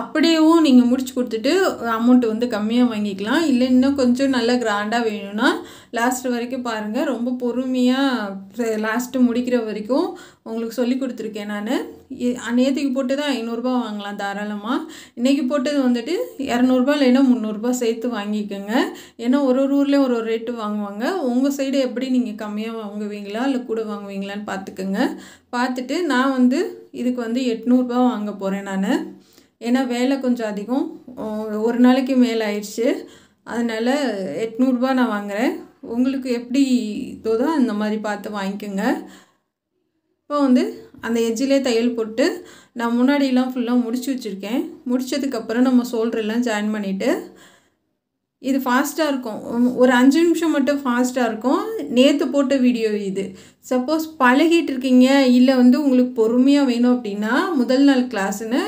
அப்படியும் நீங்கள் முடிச்சு கொடுத்துட்டு அமௌண்ட் வந்து கம்மியாக வாங்கிக்கலாம் இல்லை இன்னும் கொஞ்சம் நல்லா கிராண்டாக வேணும்னா லாஸ்ட் வரைக்கும் பாருங்கள் ரொம்ப பொறுமையாக லாஸ்ட்டு முடிக்கிற வரைக்கும் உங்களுக்கு சொல்லி கொடுத்துருக்கேன் நான் நேற்றுக்கு போட்டு தான் ஐநூறுரூபா வாங்கலாம் தாராளமாக இன்றைக்கி போட்டது வந்துட்டு இரநூறுபா இல்லைன்னா முந்நூறுரூபா சேர்த்து வாங்கிக்கோங்க ஏன்னா ஒரு ஒரு ஊர்லேயும் ஒரு ஒரு ரேட்டு வாங்குவாங்க உங்கள் சைடு எப்படி நீங்கள் கம்மியாக வாங்குவீங்களா இல்லை கூட வாங்குவீங்களான்னு பார்த்துக்கோங்க பார்த்துட்டு நான் வந்து இதுக்கு வந்து எட்நூறுபா வாங்க போகிறேன் நான் ஏன்னா வேலை கொஞ்சம் அதிகம் ஒரு நாளைக்கு மேலே ஆயிடுச்சு அதனால் எட்நூறுபா நான் வாங்குகிறேன் உங்களுக்கு எப்படி தோதோ அந்த மாதிரி பார்த்து வாங்கிக்கோங்க இப்போ வந்து அந்த எஜ்ஜிலே தையல் போட்டு நான் முன்னாடியெலாம் ஃபுல்லாக முடிச்சு வச்சுருக்கேன் முடித்ததுக்கப்புறம் நம்ம சோல்ட்ரெல்லாம் ஜாயின் பண்ணிவிட்டு இது ஃபாஸ்ட்டாக இருக்கும் ஒரு அஞ்சு நிமிஷம் மட்டும் ஃபாஸ்ட்டாக இருக்கும் நேற்று போட்ட வீடியோ இது சப்போஸ் பழகிட்டு இருக்கீங்க இல்லை வந்து உங்களுக்கு பொறுமையாக வேணும் அப்படின்னா முதல் நாள் கிளாஸுன்னு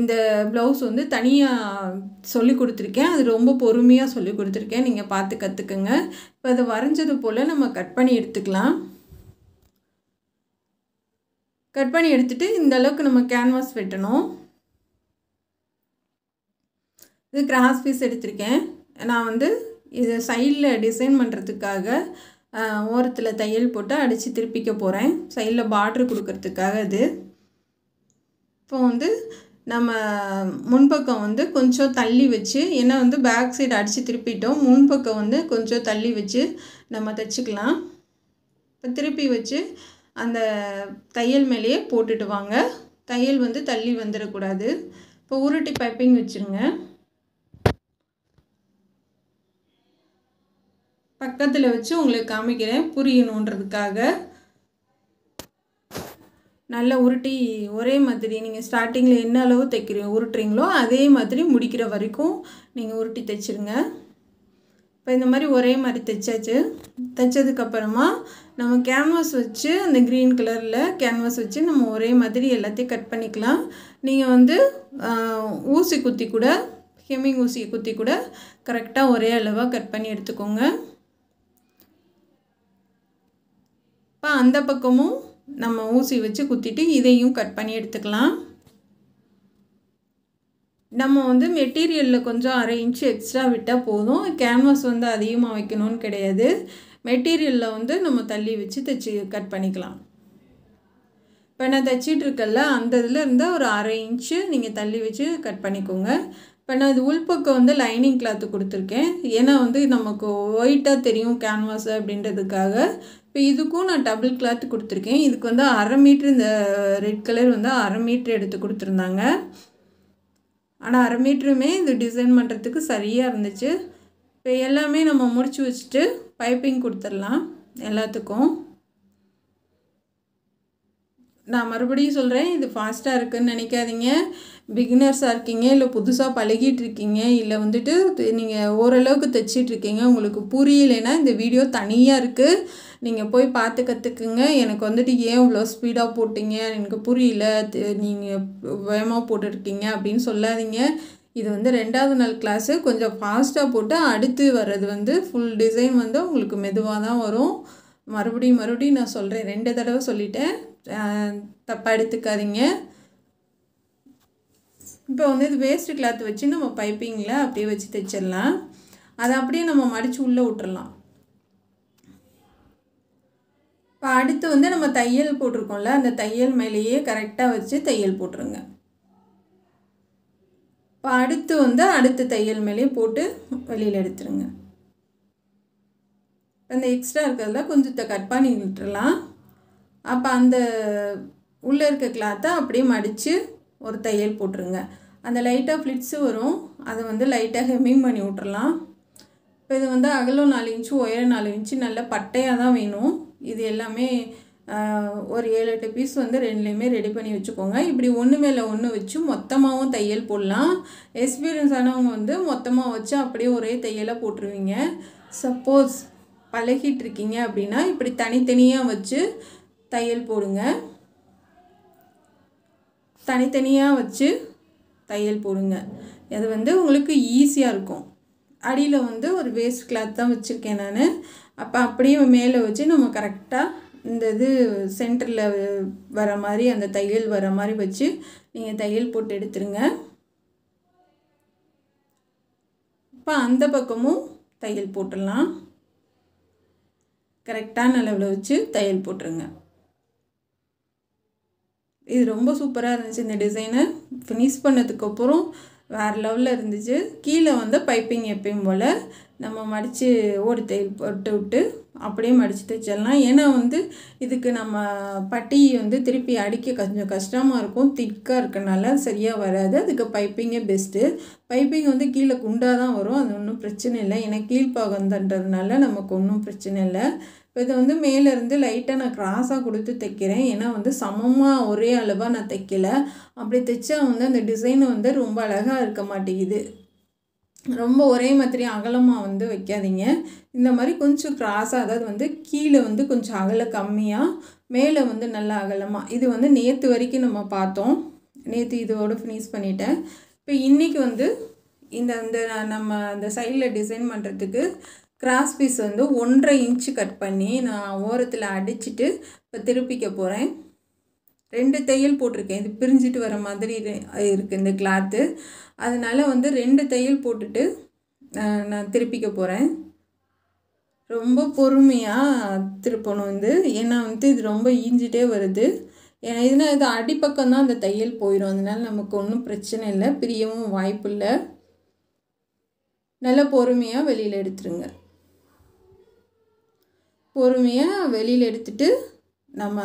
இந்த ப்ளவுஸ் வந்து தனியாக சொல்லி கொடுத்துருக்கேன் அது ரொம்ப பொறுமையாக சொல்லி கொடுத்துருக்கேன் நீங்கள் பார்த்து கற்றுக்குங்க இப்போ அதை வரைஞ்சது போல் நம்ம கட் பண்ணி எடுத்துக்கலாம் கட் பண்ணி எடுத்துகிட்டு இந்த அளவுக்கு நம்ம கேன்வாஸ் வெட்டணும் இது கிராஸ் பீஸ் எடுத்திருக்கேன் நான் வந்து இது சைடில் டிசைன் பண்ணுறதுக்காக ஓரத்தில் தையல் போட்டு அடித்து திருப்பிக்க போகிறேன் சைடில் பார்ட்ரு கொடுக்கறதுக்காக இது இப்போ வந்து நம்ம முன்பக்கம் வந்து கொஞ்சம் தள்ளி வச்சு ஏன்னா வந்து பேக் சைடு அடித்து திருப்பிட்டோம் முன்பக்கம் வந்து கொஞ்சம் தள்ளி வச்சு நம்ம தைச்சிக்கலாம் இப்போ திருப்பி வச்சு அந்த தையல் மேலேயே போட்டுட்டு வாங்க தையல் வந்து தள்ளி வந்துடக்கூடாது இப்போ உருட்டி பைப்பிங் வச்சுருங்க பக்கத்தில் வச்சு உங்களுக்கு காமிக்கிறேன் புரியணுன்றதுக்காக நல்லா உருட்டி ஒரே மாதிரி நீங்கள் ஸ்டார்டிங்கில் என்ன அளவு தைக்கிறீங்க உருட்டுறீங்களோ அதே மாதிரி முடிக்கிற வரைக்கும் நீங்கள் உருட்டி தைச்சிருங்க இப்போ இந்த மாதிரி ஒரே மாதிரி தைச்சாச்சு தைச்சதுக்கப்புறமா நம்ம கேன்வாஸ் வச்சு அந்த க்ரீன் கலரில் கேன்வாஸ் வச்சு நம்ம ஒரே மாதிரி எல்லாத்தையும் கட் பண்ணிக்கலாம் நீங்கள் வந்து ஊசி குத்தி கூட ஹெமிங் ஊசியை குத்தி கூட கரெக்டாக ஒரே அளவாக கட் பண்ணி எடுத்துக்கோங்க இப்போ அந்த பக்கமும் நம்ம ஊசி வச்சு குத்திட்டு இதையும் கட் பண்ணி எடுத்துக்கலாம் நம்ம வந்து மெட்டீரியலில் கொஞ்சம் அரை இன்ச்சு எக்ஸ்ட்ரா விட்டால் போதும் கேன்வாஸ் வந்து அதிகமாக வைக்கணும்னு கிடையாது மெட்டீரியலில் வந்து நம்ம தள்ளி வச்சு தைச்சி கட் பண்ணிக்கலாம் இப்போ நான் தைச்சிட்ருக்கல அந்த இதில் இருந்தால் ஒரு அரை இன்ச்சு நீங்கள் தள்ளி வச்சு கட் பண்ணிக்கோங்க இப்போ நான் இது உள்பக்கம் வந்து லைனிங் கிளாத்து கொடுத்துருக்கேன் ஏன்னா வந்து நமக்கு ஒயிட்டாக தெரியும் கேன்வாஸ் அப்படின்றதுக்காக இப்போ இதுக்கும் நான் டபுள் கிளாத் கொடுத்துருக்கேன் இதுக்கு வந்து அரை மீட்ரு இந்த ரெட் கலர் வந்து அரை மீட்ரு எடுத்து கொடுத்துருந்தாங்க ஆனால் அரை மீட்ருமே இது டிசைன் பண்ணுறதுக்கு சரியாக இருந்துச்சு இப்போ எல்லாமே நம்ம முடிச்சு வச்சுட்டு பைப்பிங் கொடுத்துடலாம் எல்லாத்துக்கும் நான் மறுபடியும் சொல்கிறேன் இது ஃபாஸ்ட்டாக இருக்குதுன்னு நினைக்காதீங்க பிகினர்ஸாக இருக்கீங்க இல்லை புதுசாக பழகிட்டு இருக்கீங்க இல்லை வந்துட்டு நீங்கள் ஓரளவுக்கு தைச்சிட்ருக்கீங்க உங்களுக்கு புரியலைன்னா இந்த வீடியோ தனியாக இருக்குது நீங்கள் போய் பார்த்து கற்றுக்குங்க எனக்கு வந்துட்டு ஏன் இவ்வளோ ஸ்பீடாக போட்டிங்க எனக்கு புரியல நீங்கள் வேகமாக போட்டுருக்கீங்க அப்படின்னு சொல்லாதீங்க இது வந்து ரெண்டாவது நாள் கிளாஸு கொஞ்சம் ஃபாஸ்ட்டாக போட்டு அடுத்து வர்றது வந்து ஃபுல் டிசைன் வந்து உங்களுக்கு மெதுவாக தான் வரும் மறுபடியும் மறுபடியும் நான் சொல்கிறேன் ரெண்டு தடவை சொல்லிட்டேன் தப்பாக எடுத்துக்காதீங்க இப்போ வந்து இது வேஸ்ட் கிளாத் வச்சு நம்ம பைப்பிங்கில் அப்படியே வச்சு தைச்சிடலாம் அதை அப்படியே நம்ம மடித்து உள்ளே விட்றலாம் இப்போ அடுத்து வந்து நம்ம தையல் போட்டிருக்கோம்ல அந்த தையல் மேலேயே கரெக்டாக வச்சு தையல் போட்டுருங்க இப்போ அடுத்து வந்து அடுத்த தையல் மேலேயே போட்டு வெளியில் எடுத்துருங்க அந்த எக்ஸ்ட்ரா இருக்கிறதுல கொஞ்சத்தை கட் பண்ணி விட்டுடலாம் அப்போ அந்த உள்ளே இருக்க கிளாத்தை அப்படியே மடித்து ஒரு தையல் போட்டுருங்க அந்த லைட்டாக ஃப்ளிட்ஸு வரும் அதை வந்து லைட்டாக ஹெம்மிங் பண்ணி விட்டுறலாம் இப்போ இது வந்து அகலம் நாலு இன்ச்சு உயரம் நாலு இன்ச்சு நல்ல பட்டையாக தான் வேணும் இது எல்லாமே ஒரு ஏழு எட்டு பீஸ் வந்து ரெண்டுலேயுமே ரெடி பண்ணி வச்சுக்கோங்க இப்படி ஒன்று மேலே ஒன்று வச்சு மொத்தமாகவும் தையல் போடலாம் எக்ஸ்பீரியன்ஸ் ஆனவங்க வந்து மொத்தமாக வச்சு அப்படியே ஒரே தையலாக போட்டுருவீங்க சப்போஸ் பழகிட்டு இருக்கீங்க அப்படின்னா இப்படி தனித்தனியாக வச்சு தையல் போடுங்க தனித்தனியாக வச்சு தையல் போடுங்க அது வந்து உங்களுக்கு ஈஸியாக இருக்கும் அடியில் வந்து ஒரு வேஸ்ட் கிளாத் தான் வச்சுருக்கேன் நான் அப்போ அப்படியே மேலே வச்சு நம்ம கரெக்டாக இந்த இது சென்டரில் வர மாதிரி அந்த தையல் வர மாதிரி வச்சு நீங்கள் தையல் போட்டு எடுத்துருங்க இப்போ அந்த பக்கமும் தையல் போட்டுடலாம் கரெக்டான அளவில் வச்சு தையல் போட்டுருங்க இது ரொம்ப சூப்பராக இருந்துச்சு இந்த டிசைனை ஃபினிஷ் பண்ணதுக்கப்புறம் வேறு லெவலில் இருந்துச்சு கீழே வந்து பைப்பிங் எப்பயும் போல் நம்ம மடித்து ஓடு தையல் போட்டு விட்டு அப்படியே மடித்து தைச்சிடலாம் ஏன்னா வந்து இதுக்கு நம்ம பட்டி வந்து திருப்பி அடிக்க கொஞ்சம் கஷ்டமாக இருக்கும் திக்காக இருக்கனால சரியாக வராது அதுக்கு பைப்பிங்கே பெஸ்ட்டு பைப்பிங் வந்து கீழே குண்டாக தான் வரும் அது ஒன்றும் பிரச்சனை இல்லை ஏன்னா கீழ்ப்பாகந்தன்றதுனால நமக்கு ஒன்றும் பிரச்சனை இல்லை இப்போ இதை வந்து மேலேருந்து லைட்டாக நான் க்ராஸாக கொடுத்து தைக்கிறேன் ஏன்னா வந்து சமமாக ஒரே அளவாக நான் தைக்கலை அப்படி தைச்சா வந்து அந்த டிசைன் வந்து ரொம்ப அழகாக இருக்க மாட்டேங்குது ரொம்ப ஒரே மாதிரி அகலமாக வந்து வைக்காதீங்க இந்த மாதிரி கொஞ்சம் க்ராஸாக அதாவது வந்து கீழே வந்து கொஞ்சம் அகல கம்மியாக மேலே வந்து நல்லா அகலமாக இது வந்து நேற்று வரைக்கும் நம்ம பார்த்தோம் நேற்று இதோடு ஃபினிஷ் பண்ணிட்டேன் இப்போ இன்றைக்கி வந்து இந்த அந்த நம்ம அந்த சைடில் டிசைன் பண்ணுறதுக்கு கிராஸ் பீஸ் வந்து ஒன்றரை இன்ச்சு கட் பண்ணி நான் ஓரத்தில் அடிச்சுட்டு இப்போ திருப்பிக்க போகிறேன் ரெண்டு தையல் போட்டிருக்கேன் இது பிரிஞ்சிட்டு வர மாதிரி இருக்குது இந்த கிளாத்து அதனால் வந்து ரெண்டு தையல் போட்டுட்டு நான் திருப்பிக்க போகிறேன் ரொம்ப பொறுமையாக திருப்பணும் வந்து ஏன்னா வந்துட்டு இது ரொம்ப ஈஞ்சிட்டே வருது ஏன்னா இதுனா இது அடிப்பக்கம்தான் தான் அந்த தையல் போயிடும் அதனால் நமக்கு ஒன்றும் பிரச்சனை இல்லை பிரியவும் வாய்ப்பு இல்லை நல்லா பொறுமையாக வெளியில் எடுத்துருங்க பொறுமையாக வெளியில் எடுத்துட்டு நம்ம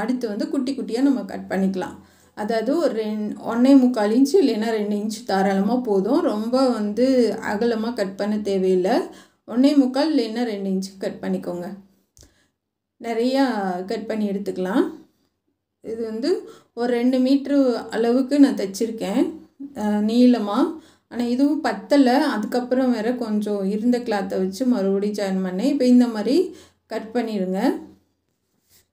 அடுத்து வந்து குட்டி குட்டியாக நம்ம கட் பண்ணிக்கலாம் அதாவது ஒரு ரெண் ஒன்றே முக்கால் இன்ச்சு இல்லைன்னா ரெண்டு இன்ச்சு தாராளமாக போதும் ரொம்ப வந்து அகலமாக கட் பண்ண தேவையில்லை ஒன்றே முக்கால் இல்லைன்னா ரெண்டு இன்ச்சு கட் பண்ணிக்கோங்க நிறையா கட் பண்ணி எடுத்துக்கலாம் இது வந்து ஒரு ரெண்டு மீட்ரு அளவுக்கு நான் தைச்சிருக்கேன் நீளமாக ஆனால் இதுவும் பத்தலை அதுக்கப்புறம் வேறு கொஞ்சம் இருந்த கிளாத்தை வச்சு மறுபடியும் ஜாயின் பண்ணேன் இப்போ இந்த மாதிரி கட் பண்ணிடுங்க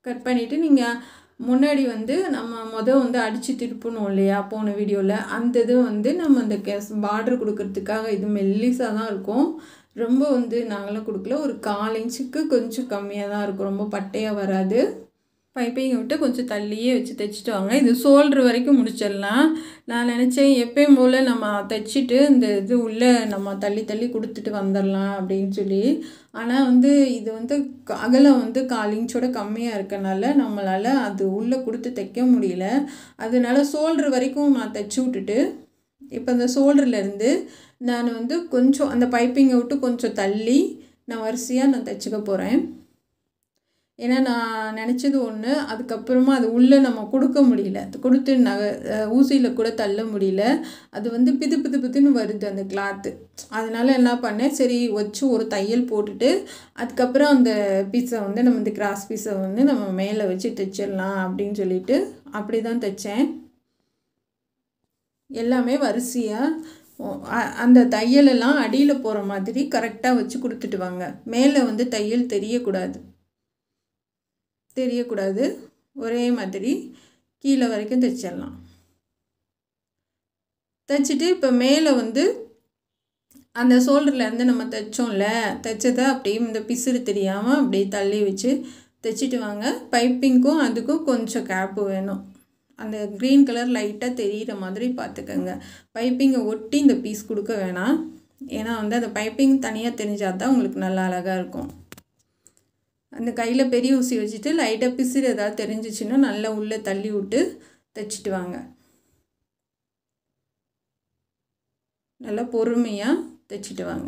கட் பண்ணிவிட்டு நீங்கள் முன்னாடி வந்து நம்ம மொதல் வந்து அடித்து திருப்பணும் இல்லையா போன வீடியோவில் அந்த இது வந்து நம்ம அந்த கேஸ் பார்டர் கொடுக்கறதுக்காக இது மெல்லிஸாக தான் இருக்கும் ரொம்ப வந்து நாங்களாம் கொடுக்கல ஒரு கால் இன்ச்சுக்கு கொஞ்சம் கம்மியாக தான் இருக்கும் ரொம்ப பட்டையாக வராது பைப்பிங்கை விட்டு கொஞ்சம் தள்ளியே வச்சு தைச்சிட்டு வாங்க இது சோல்ட்ரு வரைக்கும் முடிச்சிடலாம் நான் நினச்சேன் எப்பயும் போல் நம்ம தைச்சிட்டு இந்த இது உள்ளே நம்ம தள்ளி தள்ளி கொடுத்துட்டு வந்துடலாம் அப்படின்னு சொல்லி ஆனால் வந்து இது வந்து அகலம் வந்து கால் இன்ச்சோட கம்மியாக இருக்கனால நம்மளால் அது உள்ளே கொடுத்து தைக்க முடியல அதனால சோல்ட்ரு வரைக்கும் நான் தைச்சி விட்டுட்டு இப்போ அந்த சோல்ட்ருலேருந்து நான் வந்து கொஞ்சம் அந்த பைப்பிங்கை விட்டு கொஞ்சம் தள்ளி நான் வரிசையாக நான் தைச்சிக்க போகிறேன் ஏன்னா நான் நினச்சது ஒன்று அதுக்கப்புறமா அது உள்ளே நம்ம கொடுக்க முடியல கொடுத்து நக ஊசியில் கூட தள்ள முடியல அது வந்து பிது பிது பிதுன்னு வருது அந்த கிளாத்து அதனால் என்ன பண்ணேன் சரி வச்சு ஒரு தையல் போட்டுட்டு அதுக்கப்புறம் அந்த பீஸை வந்து நம்ம இந்த கிராஸ் பீஸை வந்து நம்ம மேலே வச்சு தைச்சிடலாம் அப்படின்னு சொல்லிட்டு அப்படி தான் தைச்சேன் எல்லாமே வரிசையாக அந்த தையலெல்லாம் அடியில் போகிற மாதிரி கரெக்டாக வச்சு கொடுத்துட்டு வாங்க மேலே வந்து தையல் தெரியக்கூடாது தெரியக்கூடாது ஒரே மாதிரி கீழே வரைக்கும் தைச்சிடலாம் தைச்சிட்டு இப்போ மேலே வந்து அந்த ஷோல்டர்லேருந்து நம்ம தைச்சோம்ல தைச்சதை அப்படியே இந்த பிசுறு தெரியாமல் அப்படியே தள்ளி வச்சு தைச்சிட்டு வாங்க பைப்பிங்க்கும் அதுக்கும் கொஞ்சம் கேப்பு வேணும் அந்த க்ரீன் கலர் லைட்டாக தெரிகிற மாதிரி பார்த்துக்கோங்க பைப்பிங்கை ஒட்டி இந்த பீஸ் கொடுக்க வேணாம் ஏன்னா வந்து அந்த பைப்பிங் தனியாக தெரிஞ்சால் தான் உங்களுக்கு நல்லா அழகாக இருக்கும் அந்த கையில் பெரிய ஊசி வச்சுட்டு லைட்டாக பிசுறு ஏதாவது தெரிஞ்சிச்சுன்னா நல்லா உள்ளே தள்ளி விட்டு தைச்சிட்டு வாங்க நல்லா பொறுமையாக தைச்சிட்டு வாங்க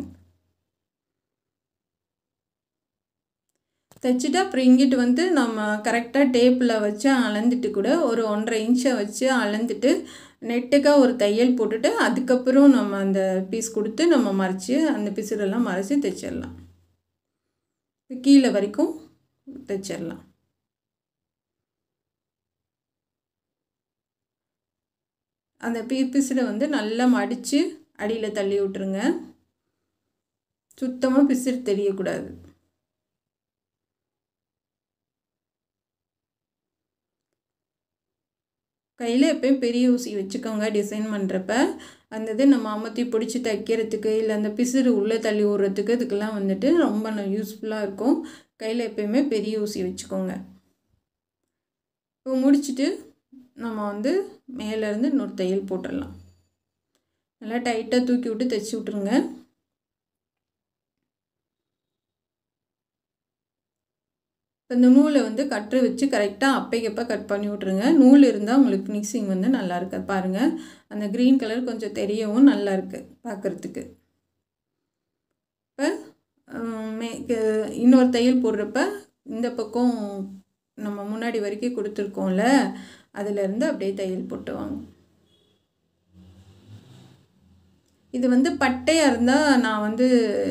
தைச்சிட்டு அப்புறம் இங்கிட்டு வந்து நம்ம கரெக்டாக டேப்பில் வச்சு அளந்துட்டு கூட ஒரு ஒன்றரை இன்ச்சை வச்சு அளந்துட்டு நெட்டுக்காக ஒரு தையல் போட்டுட்டு அதுக்கப்புறம் நம்ம அந்த பீஸ் கொடுத்து நம்ம மறைச்சி அந்த பிசுறெல்லாம் மறைச்சி தைச்சிடலாம் கீழே வரைக்கும் தைச்சிடலாம் அந்த பிசில் வந்து நல்லா மடித்து அடியில் தள்ளி விட்டுருங்க சுத்தமாக பிசுறு தெரியக்கூடாது கையில் எப்பயும் பெரிய ஊசி வச்சுக்கோங்க டிசைன் பண்ணுறப்ப அந்த இது நம்ம அமுத்தி பிடிச்சி தைக்கிறதுக்கு இல்லை அந்த பிசுறு உள்ளே தள்ளி விடுறதுக்கு இதுக்கெல்லாம் வந்துட்டு ரொம்ப யூஸ்ஃபுல்லாக இருக்கும் கையில் எப்போயுமே பெரிய ஊசி வச்சுக்கோங்க இப்போ முடிச்சுட்டு நம்ம வந்து மேலேருந்து இன்னொரு தையல் போட்டுடலாம் நல்லா டைட்டாக தூக்கி விட்டு தைச்சி விட்ருங்க இந்த நூலை வந்து கற்று வச்சு கரெக்டாக அப்பைக்கப்போ கட் பண்ணி விட்ருங்க நூல் இருந்தால் உங்களுக்கு மிக்சிங் வந்து நல்லா இருக்கு பாருங்கள் அந்த க்ரீன் கலர் கொஞ்சம் தெரியவும் நல்லா இருக்குது பார்க்குறதுக்கு இப்போ மே இன்னொரு தையல் போடுறப்ப இந்த பக்கம் நம்ம முன்னாடி வரைக்கும் கொடுத்துருக்கோம்ல அதிலேருந்து அப்படியே தையல் போட்டுவாங்க இது வந்து பட்டையாக இருந்தால் நான் வந்து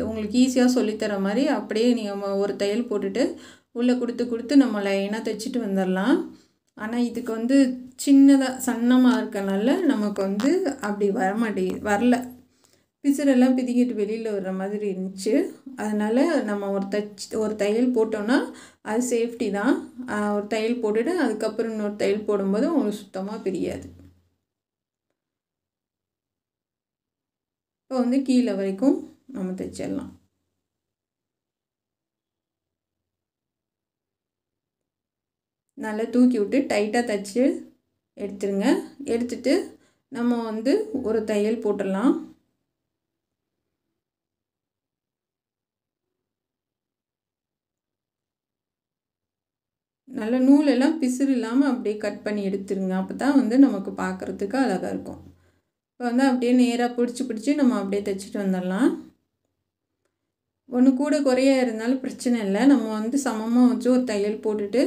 உங்களுக்கு ஈஸியாக சொல்லித்தர மாதிரி அப்படியே நீங்கள் ஒரு தையல் போட்டுட்டு உள்ளே கொடுத்து கொடுத்து நம்ம லைனாக தைச்சிட்டு வந்துடலாம் ஆனால் இதுக்கு வந்து சின்னதாக சன்னமாக இருக்கனால நமக்கு வந்து அப்படி வரமாட்டேங்குது வரல பிசுரெல்லாம் பிதிக்கிட்டு வெளியில் வர்ற மாதிரி இருந்துச்சு அதனால் நம்ம ஒரு தச்சு ஒரு தையல் போட்டோன்னா அது சேஃப்டி தான் ஒரு தையல் போட்டுட்டு அதுக்கப்புறம் இன்னொரு தையல் போடும்போது உங்களுக்கு சுத்தமாக பிரியாது இப்போ வந்து கீழே வரைக்கும் நம்ம தைச்சிடலாம் நல்லா தூக்கி விட்டு டைட்டாக தைச்சி எடுத்துருங்க எடுத்துட்டு நம்ம வந்து ஒரு தையல் போட்டுடலாம் நல்ல நூலெல்லாம் பிசுறு இல்லாமல் அப்படியே கட் பண்ணி எடுத்துருங்க அப்போ தான் வந்து நமக்கு பார்க்குறதுக்கு அழகாக இருக்கும் இப்போ வந்து அப்படியே நேராக பிடிச்சி பிடிச்சி நம்ம அப்படியே தைச்சிட்டு வந்துடலாம் ஒன்று கூட குறைய இருந்தாலும் பிரச்சனை இல்லை நம்ம வந்து சமமாக வச்சு ஒரு தையல் போட்டுட்டு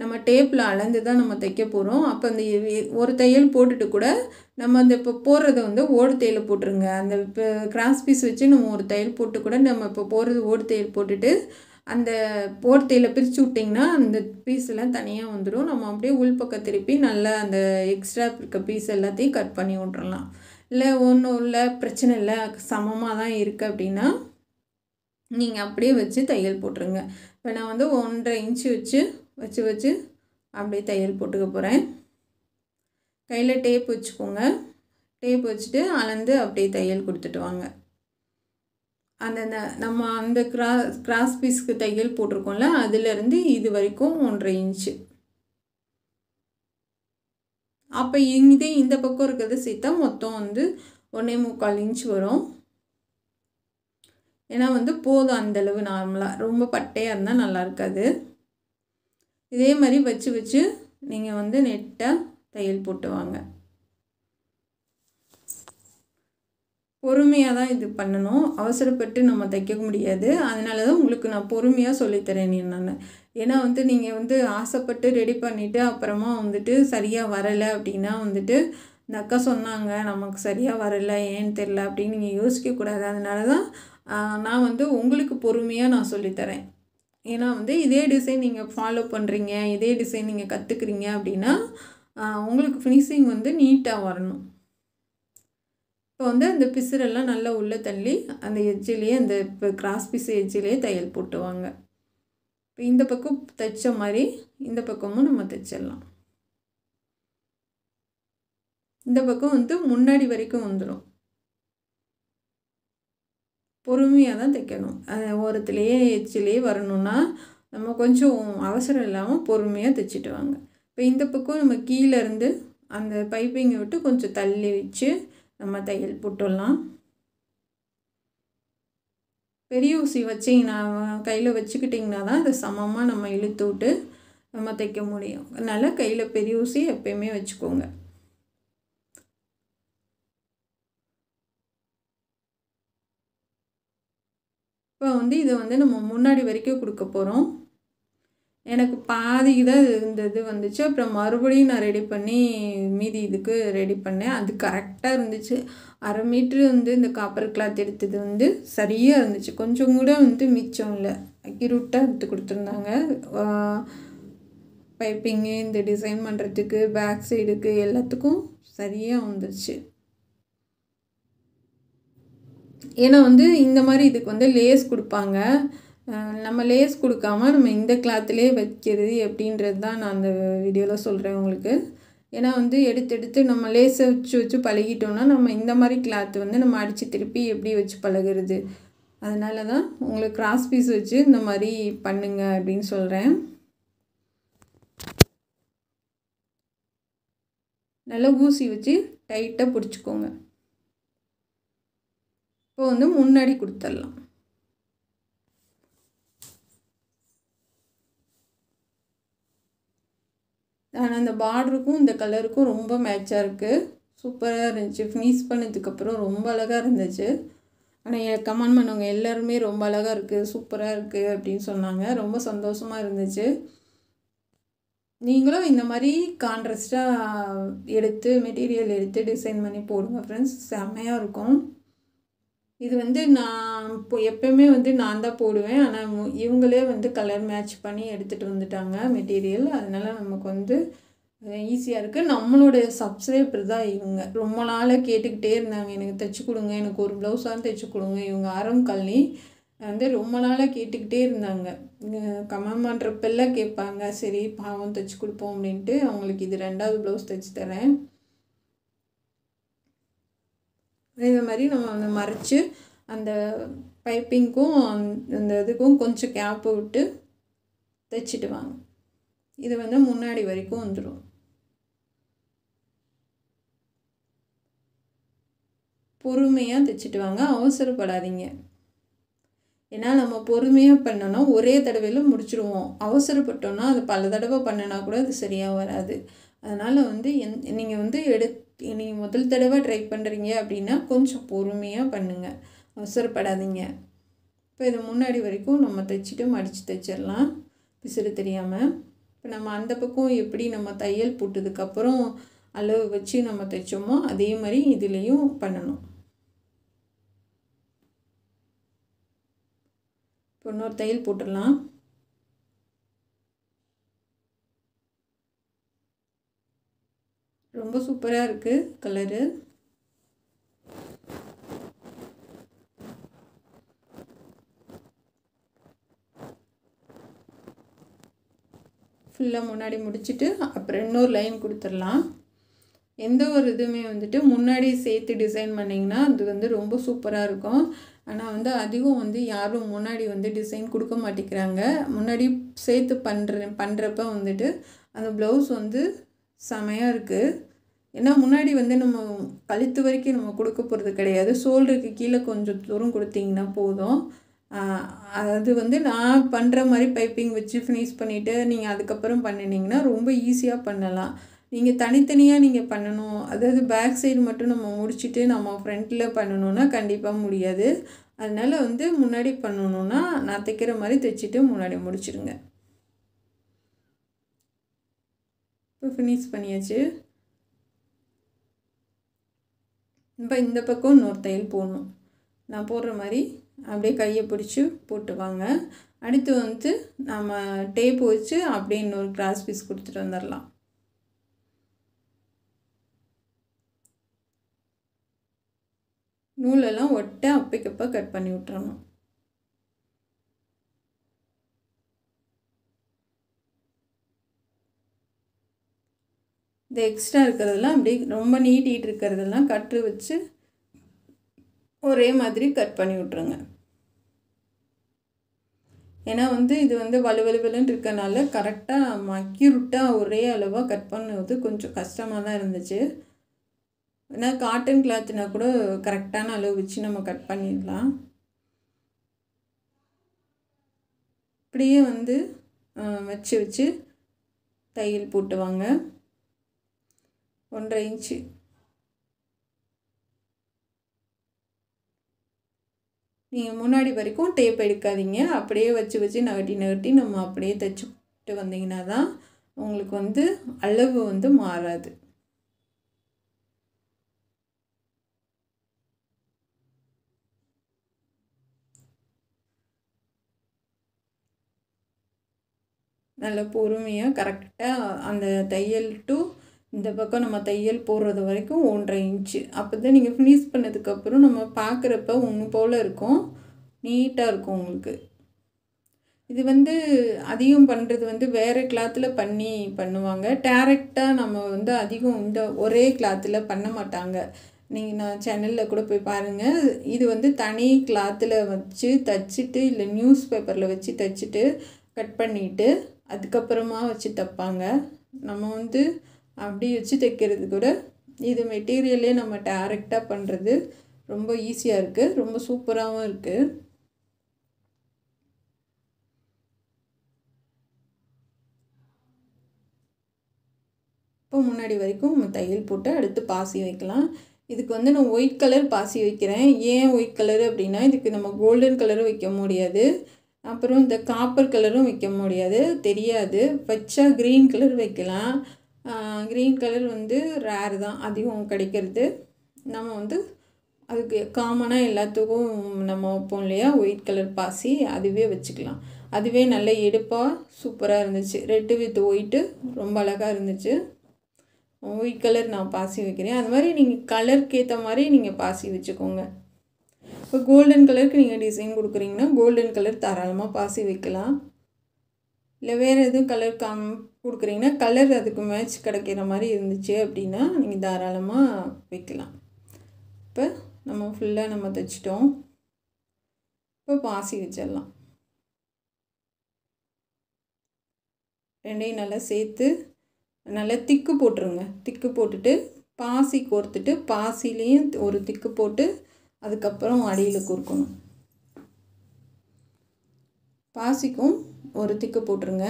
நம்ம டேப்பில் அளந்து தான் நம்ம தைக்க போகிறோம் அப்போ அந்த ஒரு தையல் போட்டுட்டு கூட நம்ம அந்த இப்போ போடுறத வந்து ஓடு தையல் போட்டுருங்க அந்த இப்போ கிராஸ் பீஸ் வச்சு நம்ம ஒரு தையல் போட்டு கூட நம்ம இப்போ போடுறது ஓடு தையல் போட்டுட்டு அந்த போர்த்தையில் பிரித்து விட்டிங்கன்னா அந்த பீஸெல்லாம் தனியாக வந்துடும் நம்ம அப்படியே உள்பக்கம் திருப்பி நல்லா அந்த எக்ஸ்ட்ரா இருக்க பீஸ் எல்லாத்தையும் கட் பண்ணி விட்றலாம் இல்லை ஒன்றும் இல்லை பிரச்சனை இல்லை சமமாக தான் இருக்குது அப்படின்னா நீங்கள் அப்படியே வச்சு தையல் போட்டுருங்க இப்போ நான் வந்து ஒன்றரை இன்ச்சு வச்சு வச்சு வச்சு அப்படியே தையல் போட்டுக்க போகிறேன் கையில் டேப் வச்சுக்கோங்க டேப் வச்சுட்டு அளந்து அப்படியே தையல் கொடுத்துட்டு வாங்க அந்த நம்ம அந்த கிராஸ் கிராஸ் பீஸ்க்கு தையல் போட்டிருக்கோம்ல அதுலேருந்து இது வரைக்கும் ஒன்றரை இன்ச்சு அப்போ இதே இந்த பக்கம் இருக்கிறது சேர்த்தா மொத்தம் வந்து ஒன்றே முக்கால் இன்ச் வரும் ஏன்னா வந்து போதும் அந்தளவு நார்மலாக ரொம்ப பட்டையாக இருந்தால் நல்லா இருக்காது இதே மாதிரி வச்சு வச்சு நீங்கள் வந்து நெட்டாக தையல் போட்டு வாங்க பொறுமையாக தான் இது பண்ணணும் அவசரப்பட்டு நம்ம தைக்க முடியாது அதனால தான் உங்களுக்கு நான் பொறுமையாக சொல்லித்தரேன் நான் ஏன்னா வந்து நீங்கள் வந்து ஆசைப்பட்டு ரெடி பண்ணிவிட்டு அப்புறமா வந்துட்டு சரியாக வரலை அப்படின்னா வந்துட்டு இந்த அக்கா சொன்னாங்க நமக்கு சரியாக வரலை ஏன்னு தெரில அப்படின்னு நீங்கள் யோசிக்கக்கூடாது அதனால தான் நான் வந்து உங்களுக்கு பொறுமையாக நான் சொல்லித்தரேன் ஏன்னா வந்து இதே டிசைன் நீங்கள் ஃபாலோ பண்ணுறீங்க இதே டிசைன் நீங்கள் கற்றுக்குறீங்க அப்படின்னா உங்களுக்கு ஃபினிஷிங் வந்து நீட்டாக வரணும் இப்போ வந்து அந்த பிசுரெல்லாம் நல்லா உள்ளே தள்ளி அந்த எஜ்ஜிலேயே அந்த இப்போ கிராஸ் பீஸ் எஜ்ஜிலேயே தையல் போட்டுவாங்க இப்போ இந்த பக்கம் தைச்ச மாதிரி இந்த பக்கமும் நம்ம தைச்சிடலாம் இந்த பக்கம் வந்து முன்னாடி வரைக்கும் வந்துடும் பொறுமையாக தான் தைக்கணும் ஓரத்துலேயே எச்சிலேயே வரணும்னா நம்ம கொஞ்சம் அவசரம் இல்லாமல் பொறுமையாக தைச்சிட்டு வாங்க இப்போ இந்த பக்கம் நம்ம கீழேருந்து அந்த பைப்பிங்கை விட்டு கொஞ்சம் தள்ளி வச்சு நம்ம தையல் போட்டுடலாம் பெரிய ஊசி வச்சிங்கன்னா கையில் வச்சுக்கிட்டிங்கன்னா தான் அதை சமமாக நம்ம இழுத்து விட்டு நம்ம தைக்க முடியும் அதனால் கையில் பெரிய ஊசி எப்பயுமே வச்சுக்கோங்க இப்போ வந்து இதை வந்து நம்ம முன்னாடி வரைக்கும் கொடுக்க போகிறோம் எனக்கு பாதி தான் இந்த இது வந்துச்சு அப்புறம் மறுபடியும் நான் ரெடி பண்ணி மீதி இதுக்கு ரெடி பண்ணேன் அது கரெக்டாக இருந்துச்சு அரை மீட்ரு வந்து இந்த காப்பர் கிளாத் எடுத்தது வந்து சரியாக இருந்துச்சு கொஞ்சம் கூட வந்து மிச்சம் இல்லை அக்யூரூட்டாக எடுத்து கொடுத்துருந்தாங்க பைப்பிங்கு இந்த டிசைன் பண்ணுறதுக்கு பேக் சைடுக்கு எல்லாத்துக்கும் சரியாக வந்துச்சு ஏன்னா வந்து இந்த மாதிரி இதுக்கு வந்து லேஸ் கொடுப்பாங்க நம்ம லேஸ் கொடுக்காம நம்ம இந்த கிளாத்துலேயே வைக்கிறது அப்படின்றது தான் நான் அந்த வீடியோவில் சொல்கிறேன் உங்களுக்கு ஏன்னா வந்து எடுத்து எடுத்து நம்ம லேஸை வச்சு வச்சு பழகிட்டோம்னா நம்ம இந்த மாதிரி கிளாத்து வந்து நம்ம அடித்து திருப்பி எப்படி வச்சு பழகிறது அதனால தான் உங்களுக்கு கிராஸ் பீஸ் வச்சு இந்த மாதிரி பண்ணுங்க அப்படின்னு சொல்கிறேன் நல்லா ஊசி வச்சு டைட்டாக பிடிச்சிக்கோங்க இப்போ வந்து முன்னாடி கொடுத்துடலாம் ஆனால் அந்த பார்டருக்கும் இந்த கலருக்கும் ரொம்ப மேட்சாக இருக்குது சூப்பராக இருந்துச்சு ஃபினிஷ் பண்ணதுக்கப்புறம் ரொம்ப அழகாக இருந்துச்சு ஆனால் கமெண்ட் பண்ணவங்க எல்லாருமே ரொம்ப அழகாக இருக்குது சூப்பராக இருக்குது அப்படின்னு சொன்னாங்க ரொம்ப சந்தோஷமாக இருந்துச்சு நீங்களும் இந்த மாதிரி கான்ட்ரஸ்ட்டாக எடுத்து மெட்டீரியல் எடுத்து டிசைன் பண்ணி போடுங்க ஃப்ரெண்ட்ஸ் செம்மையாக இருக்கும் இது வந்து நான் இப்போ எப்போயுமே வந்து நான் தான் போடுவேன் ஆனால் இவங்களே வந்து கலர் மேட்ச் பண்ணி எடுத்துகிட்டு வந்துட்டாங்க மெட்டீரியல் அதனால் நமக்கு வந்து ஈஸியாக இருக்குது நம்மளுடைய சப்ஸ்கிரைபர் தான் இவங்க ரொம்ப நாளாக கேட்டுக்கிட்டே இருந்தாங்க எனக்கு தைச்சி கொடுங்க எனக்கு ஒரு ப்ளவுஸாக தைச்சி கொடுங்க இவங்க அறம் கல்னி வந்து ரொம்ப நாளாக கேட்டுக்கிட்டே இருந்தாங்க கமெண்ட் கேட்பாங்க சரி பாவம் தைச்சி கொடுப்போம் அப்படின்ட்டு அவங்களுக்கு இது ரெண்டாவது ப்ளவுஸ் தைச்சி தரேன் இந்த மாதிரி நம்ம வந்து மறைச்சி அந்த பைப்பிங்க்கும் அந்த இதுக்கும் கொஞ்சம் கேப்பை விட்டு தைச்சிட்டு வாங்க இது வந்து முன்னாடி வரைக்கும் வந்துடும் பொறுமையாக தைச்சிட்டு வாங்க அவசரப்படாதீங்க ஏன்னா நம்ம பொறுமையாக பண்ணோன்னா ஒரே தடவையில் முடிச்சுடுவோம் அவசரப்பட்டோன்னா அது பல தடவை பண்ணினா கூட அது சரியாக வராது அதனால் வந்து எந் நீங்கள் வந்து எடு நீங்கள் முதல் தடவை ட்ரை பண்ணுறீங்க அப்படின்னா கொஞ்சம் பொறுமையாக பண்ணுங்கள் அவசரப்படாதீங்க இப்போ இது முன்னாடி வரைக்கும் நம்ம தைச்சிட்டு மடித்து தைச்சிடலாம் பிசுறு தெரியாமல் இப்போ நம்ம அந்த பக்கம் எப்படி நம்ம தையல் போட்டதுக்கப்புறம் அளவு வச்சு நம்ம தைச்சோமோ அதே மாதிரி இதுலேயும் பண்ணணும் இப்போ இன்னொரு தையல் போட்டுடலாம் ரொம்ப சூப்பராக இருக்குது கலரு ஃபுல்லாக முன்னாடி முடிச்சுட்டு அப்புறம் இன்னொரு லைன் கொடுத்துடலாம் எந்த ஒரு இதுவுமே வந்துட்டு முன்னாடி சேர்த்து டிசைன் பண்ணிங்கன்னா அது வந்து ரொம்ப சூப்பராக இருக்கும் ஆனால் வந்து அதிகம் வந்து யாரும் முன்னாடி வந்து டிசைன் கொடுக்க மாட்டேங்கிறாங்க முன்னாடி சேர்த்து பண்ணுற பண்ணுறப்ப வந்துட்டு அந்த ப்ளவுஸ் வந்து செமையாக இருக்குது ஏன்னா முன்னாடி வந்து நம்ம கழுத்து வரைக்கும் நம்ம கொடுக்க போகிறது கிடையாது ஷோல்டருக்கு கீழே கொஞ்சம் தூரம் கொடுத்தீங்கன்னா போதும் அது வந்து நான் பண்ணுற மாதிரி பைப்பிங் வச்சு ஃபினிஷ் பண்ணிவிட்டு நீங்கள் அதுக்கப்புறம் பண்ணினீங்கன்னா ரொம்ப ஈஸியாக பண்ணலாம் நீங்கள் தனித்தனியாக நீங்கள் பண்ணணும் அதாவது பேக் சைடு மட்டும் நம்ம முடிச்சுட்டு நம்ம ஃப்ரண்ட்டில் பண்ணணுன்னா கண்டிப்பாக முடியாது அதனால் வந்து முன்னாடி பண்ணணுன்னா நான் தைக்கிற மாதிரி தைச்சிட்டு முன்னாடி முடிச்சிடுங்க இப்போ ஃபினிஷ் பண்ணியாச்சு இப்போ இந்த பக்கம் இன்னொரு தையல் போடணும் நான் போடுற மாதிரி அப்படியே கையை பிடிச்சி போட்டு வாங்க அடுத்து வந்து நம்ம டேப் வச்சு அப்படியே இன்னொரு கிராஸ் பீஸ் கொடுத்துட்டு வந்துடலாம் நூலெல்லாம் ஒட்ட அப்பைக்கப்போ கட் பண்ணி விட்டுறணும் இந்த எக்ஸ்ட்ரா இருக்கிறதெல்லாம் அப்படி ரொம்ப நீட்டிகிட்டு இருக்கிறதெல்லாம் கட்டு வச்சு ஒரே மாதிரி கட் பண்ணி விட்ருங்க ஏன்னா வந்து இது வந்து வலுவலுவலுன்னு இருக்கனால கரெக்டாக அக்யூரட்டாக ஒரே அளவாக கட் பண்ணுவது கொஞ்சம் கஷ்டமாக தான் இருந்துச்சு ஏன்னா காட்டன் கிளாத்னா கூட கரெக்டான அளவு வச்சு நம்ம கட் பண்ணிடலாம் இப்படியே வந்து வச்சு வச்சு தையல் போட்டுவாங்க ஒன்றரை இன்ச்சு நீங்கள் முன்னாடி வரைக்கும் டேப் எடுக்காதீங்க அப்படியே வச்சு வச்சு நகட்டி நகட்டி நம்ம அப்படியே தைச்சுட்டு வந்தீங்கன்னா தான் உங்களுக்கு வந்து அளவு வந்து மாறாது நல்ல பொறுமையாக கரெக்டாக அந்த தையல் டூ இந்த பக்கம் நம்ம தையல் போடுறது வரைக்கும் ஒன்றரை இன்ச்சு அப்போ தான் நீங்கள் ஃபினிஷ் பண்ணதுக்கப்புறம் நம்ம பார்க்குறப்ப ஒன்று போல் இருக்கும் நீட்டாக இருக்கும் உங்களுக்கு இது வந்து அதிகம் பண்ணுறது வந்து வேறு கிளாத்தில் பண்ணி பண்ணுவாங்க டேரெக்டாக நம்ம வந்து அதிகம் இந்த ஒரே கிளாத்தில் பண்ண மாட்டாங்க நீங்கள் நான் சேனலில் கூட போய் பாருங்கள் இது வந்து தனி கிளாத்தில் வச்சு தச்சுட்டு இல்லை நியூஸ் பேப்பரில் வச்சு தைச்சிட்டு கட் பண்ணிவிட்டு அதுக்கப்புறமா வச்சு தைப்பாங்க நம்ம வந்து அப்படி வச்சு தைக்கிறது கூட இது மெட்டீரியல்லே நம்ம டேரெக்டாக பண்ணுறது ரொம்ப ஈஸியாக இருக்குது ரொம்ப சூப்பராகவும் இருக்குது இப்போ முன்னாடி வரைக்கும் நம்ம தையல் போட்டு அடுத்து பாசி வைக்கலாம் இதுக்கு வந்து நான் ஒயிட் கலர் பாசி வைக்கிறேன் ஏன் ஒயிட் கலர் அப்படின்னா இதுக்கு நம்ம கோல்டன் கலரும் வைக்க முடியாது அப்புறம் இந்த காப்பர் கலரும் வைக்க முடியாது தெரியாது பச்சா க்ரீன் கலர் வைக்கலாம் க்ரீன் கலர் வந்து ரேர் தான் அதிகம் கிடைக்கிறது நம்ம வந்து அதுக்கு காமனாக எல்லாத்துக்கும் நம்ம வைப்போம் இல்லையா ஒயிட் கலர் பாசி அதுவே வச்சுக்கலாம் அதுவே நல்ல எடுப்பாக சூப்பராக இருந்துச்சு ரெட்டு வித் ஒயிட்டு ரொம்ப அழகாக இருந்துச்சு ஒயிட் கலர் நான் பாசி வைக்கிறேன் அது மாதிரி நீங்கள் கலருக்கு ஏற்ற மாதிரி நீங்கள் பாசி வச்சுக்கோங்க இப்போ கோல்டன் கலருக்கு நீங்கள் டிசைன் கொடுக்குறீங்கன்னா கோல்டன் கலர் தாராளமாக பாசி வைக்கலாம் இல்லை வேறு எதுவும் கலர் காம் கொடுக்குறீங்கன்னா கலர் அதுக்கு மேட்ச் கிடைக்கிற மாதிரி இருந்துச்சு அப்படின்னா நீங்கள் தாராளமாக வைக்கலாம் இப்போ நம்ம ஃபுல்லாக நம்ம தைச்சிட்டோம் இப்போ பாசி வச்சிடலாம் ரெண்டையும் நல்லா சேர்த்து நல்லா திக்கு போட்டுருங்க திக்கு போட்டுட்டு பாசி கோர்த்துட்டு பாசிலையும் ஒரு திக்கு போட்டு அதுக்கப்புறம் அடியில் கொடுக்கணும் பாசிக்கும் ஒரு திக்கு போட்டுருங்க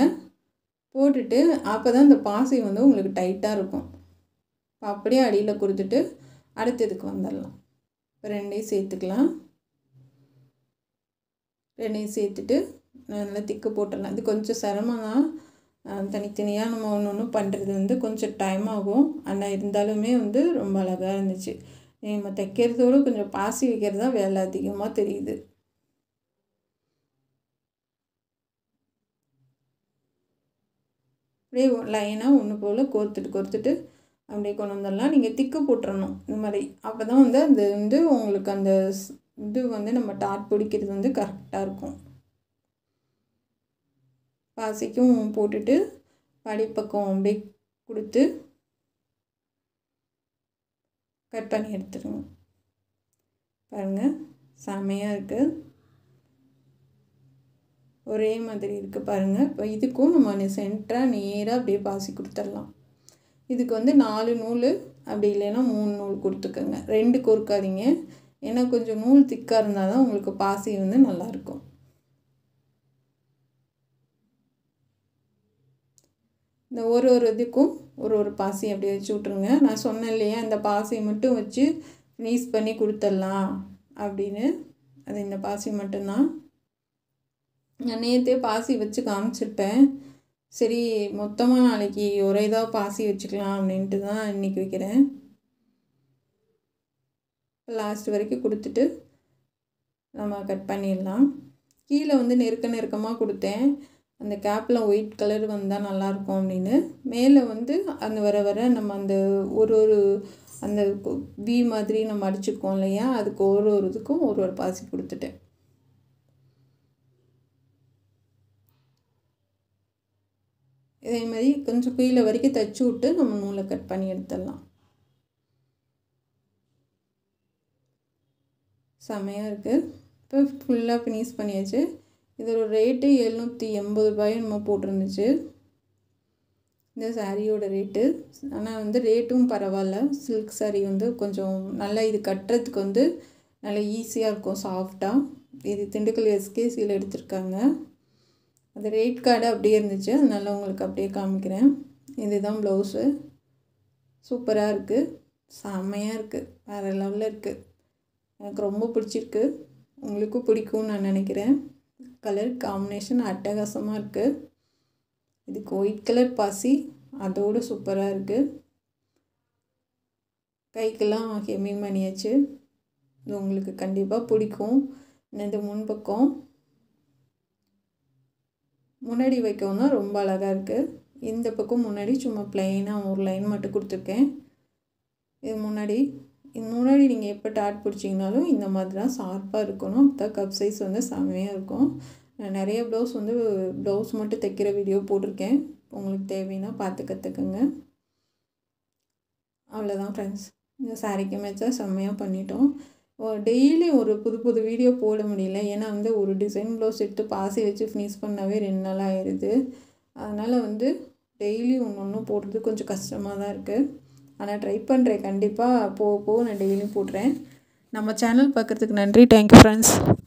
போட்டுட்டு அப்போ தான் இந்த பாசி வந்து உங்களுக்கு டைட்டாக இருக்கும் அப்படியே அடியில் கொடுத்துட்டு அடுத்ததுக்கு வந்துடலாம் இப்போ ரெண்டையும் சேர்த்துக்கலாம் ரெண்டையும் சேர்த்துட்டு நல்லா திக்கு போட்டுடலாம் இது கொஞ்சம் சிரமம் தான் தனித்தனியாக நம்ம ஒன்று ஒன்று பண்ணுறது வந்து கொஞ்சம் டைம் ஆகும் ஆனால் இருந்தாலுமே வந்து ரொம்ப அழகாக இருந்துச்சு நம்ம தைக்கிறதோடு கொஞ்சம் பாசி வைக்கிறது தான் வேலை அதிகமாக தெரியுது அப்படியே லைனாக ஒன்று போல் கோர்த்துட்டு கோர்த்துட்டு அப்படியே கொண்டு வந்துடலாம் நீங்கள் திக்கு போட்டுறணும் இந்த மாதிரி அப்போ தான் வந்து அது வந்து உங்களுக்கு அந்த இது வந்து நம்ம டாட் பிடிக்கிறது வந்து கரெக்டாக இருக்கும் பாசிக்கும் போட்டுட்டு படிப்பக்கம் அப்படியே கொடுத்து கட் பண்ணி எடுத்துருங்க பாருங்கள் செமையாக இருக்குது ஒரே மாதிரி இருக்குது பாருங்கள் இப்போ இதுக்கும் நம்ம சென்டராக நேராக அப்படியே பாசி கொடுத்துடலாம் இதுக்கு வந்து நாலு நூல் அப்படி இல்லைன்னா மூணு நூல் கொடுத்துக்கோங்க ரெண்டு கொடுக்காதீங்க ஏன்னா கொஞ்சம் நூல் திக்காக இருந்தால் தான் உங்களுக்கு பாசி வந்து நல்லாயிருக்கும் இந்த ஒரு ஒரு இதுக்கும் ஒரு ஒரு பாசி அப்படியே வச்சு விட்ருங்க நான் சொன்னேன் இல்லையா இந்த பாசியை மட்டும் வச்சு ஃபினிஷ் பண்ணி கொடுத்துடலாம் அப்படின்னு அது இந்த பாசி மட்டும்தான் நான் நேற்றே பாசி வச்சு காமிச்சிருப்பேன் சரி மொத்தமாக நாளைக்கு ஒரே இதாக பாசி வச்சுக்கலாம் அப்படின்ட்டு தான் இன்றைக்கி வைக்கிறேன் லாஸ்ட் வரைக்கும் கொடுத்துட்டு நம்ம கட் பண்ணிடலாம் கீழே வந்து நெருக்க நெருக்கமாக கொடுத்தேன் அந்த கேப்பில் ஒயிட் கலர் வந்தால் நல்லாயிருக்கும் அப்படின்னு மேலே வந்து அந்த வர வர நம்ம அந்த ஒரு ஒரு அந்த வி மாதிரி நம்ம அடிச்சுக்கோம் இல்லையா அதுக்கு ஒரு ஒரு இதுக்கும் ஒரு ஒரு பாசி கொடுத்துட்டேன் இதே மாதிரி கொஞ்சம் கீழே வரைக்கும் தைச்சி விட்டு நம்ம நூலை கட் பண்ணி எடுத்துடலாம் செமையாக இருக்குது இப்போ ஃபுல்லாக ஃபினிஷ் பண்ணியாச்சு இதோட ரேட்டு எழுநூற்றி எண்பது ரூபாய் நம்ம போட்டிருந்துச்சு இந்த சாரியோட ரேட்டு ஆனால் வந்து ரேட்டும் பரவாயில்ல சில்க் சாரி வந்து கொஞ்சம் நல்லா இது கட்டுறதுக்கு வந்து நல்லா ஈஸியாக இருக்கும் சாஃப்டாக இது திண்டுக்கல் எஸ்கேசியில் எடுத்திருக்காங்க அது ரேட் கார்டு அப்படியே இருந்துச்சு அதனால் உங்களுக்கு அப்படியே காமிக்கிறேன் இதுதான் ப்ளவுஸு சூப்பராக இருக்குது செம்மையாக இருக்குது வேறு லெவலில் இருக்குது எனக்கு ரொம்ப பிடிச்சிருக்கு உங்களுக்கும் பிடிக்கும்னு நான் நினைக்கிறேன் கலர் காம்பினேஷன் அட்டகாசமாக இருக்குது இதுக்கு ஒயிட் கலர் பாசி அதோடு சூப்பராக இருக்குது கைக்கெல்லாம் ஹெம்மிங் பண்ணியாச்சு இது உங்களுக்கு கண்டிப்பாக பிடிக்கும் இந்த முன்பக்கம் முன்னாடி வைக்கவும் ரொம்ப அழகாக இருக்குது இந்த பக்கம் முன்னாடி சும்மா ப்ளைனாக ஒரு லைன் மட்டும் கொடுத்துருக்கேன் இது முன்னாடி இது முன்னாடி நீங்கள் எப்போ டாட் பிடிச்சிங்கனாலும் இந்த மாதிரி தான் ஷார்ப்பாக இருக்கணும் அப்போ கப் சைஸ் வந்து செம்மையாக இருக்கும் நான் நிறைய ப்ளவுஸ் வந்து ப்ளவுஸ் மட்டும் தைக்கிற வீடியோ போட்டிருக்கேன் உங்களுக்கு தேவைன்னா பார்த்து கற்றுக்குங்க அவ்வளோதான் ஃப்ரெண்ட்ஸ் இந்த சாரீக்கு மேட்சாக செம்மையாக பண்ணிட்டோம் டெய்லி ஒரு புது புது வீடியோ போட முடியல ஏன்னா வந்து ஒரு டிசைன் ப்ளவுஸ் எடுத்து பாசி வச்சு ஃபினிஷ் பண்ணவே ரெண்டு நாள் ஆயிடுது அதனால் வந்து டெய்லி ஒன்று ஒன்றும் போடுறது கொஞ்சம் கஷ்டமாக தான் இருக்குது ஆனால் ட்ரை பண்ணுறேன் கண்டிப்பாக போக போக நான் டெய்லியும் போடுறேன் நம்ம சேனல் பார்க்குறதுக்கு நன்றி தேங்க்யூ ஃப்ரெண்ட்ஸ்